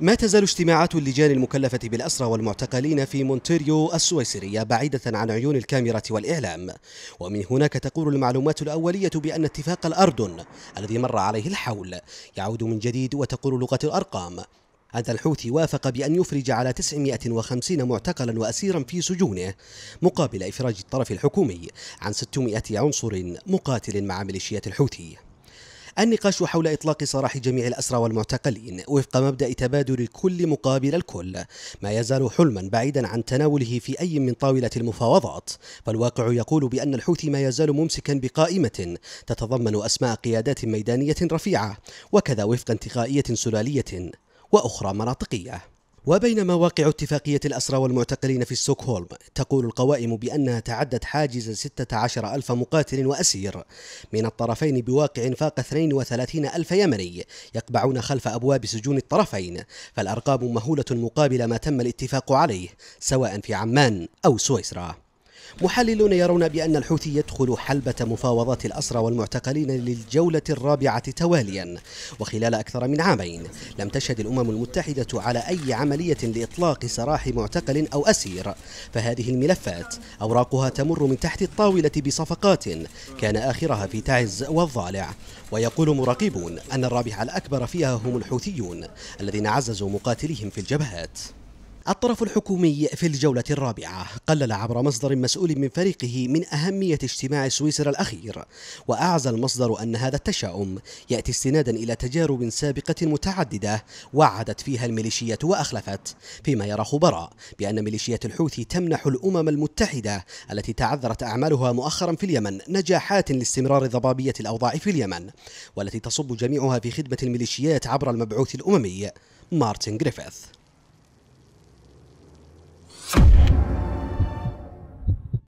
ما تزال اجتماعات اللجان المكلفة بالأسرى والمعتقلين في مونتيريو السويسرية بعيدة عن عيون الكاميرا والإعلام ومن هناك تقول المعلومات الأولية بأن اتفاق الأردن الذي مر عليه الحول يعود من جديد وتقول لغة الأرقام أن الحوثي وافق بأن يفرج على 950 معتقلا وأسيرا في سجونه مقابل إفراج الطرف الحكومي عن 600 عنصر مقاتل مع ميليشيات الحوثي النقاش حول إطلاق سراح جميع الأسرى والمعتقلين وفق مبدأ تبادل الكل مقابل الكل ما يزال حلما بعيدا عن تناوله في أي من طاولة المفاوضات فالواقع يقول بأن الحوثي ما يزال ممسكا بقائمة تتضمن أسماء قيادات ميدانية رفيعة وكذا وفق انتقائية سلالية وأخرى مناطقية وبينما واقع اتفاقية الأسرى والمعتقلين في ستوكهولم تقول القوائم بأنها تعدت حاجز 16 ألف مقاتل وأسير من الطرفين بواقع فاق 32 ألف يمني يقبعون خلف أبواب سجون الطرفين فالأرقام مهولة مقابل ما تم الاتفاق عليه سواء في عمان أو سويسرا محللون يرون بأن الحوثي يدخل حلبة مفاوضات الأسرى والمعتقلين للجولة الرابعة تواليا وخلال أكثر من عامين لم تشهد الأمم المتحدة على أي عملية لإطلاق سراح معتقل أو أسير فهذه الملفات أوراقها تمر من تحت الطاولة بصفقات كان آخرها في تعز والضالع ويقول مراقبون أن الرابح الأكبر فيها هم الحوثيون الذين عززوا مقاتليهم في الجبهات الطرف الحكومي في الجولة الرابعة قلل عبر مصدر مسؤول من فريقه من أهمية اجتماع سويسرا الأخير وأعزى المصدر أن هذا التشاؤم يأتي استنادا إلى تجارب سابقة متعددة وعدت فيها الميليشية وأخلفت فيما يرى خبراء بأن ميليشية الحوثي تمنح الأمم المتحدة التي تعذرت أعمالها مؤخرا في اليمن نجاحات لاستمرار ضبابية الأوضاع في اليمن والتي تصب جميعها في خدمة الميليشيات عبر المبعوث الأممي مارتن جريفيث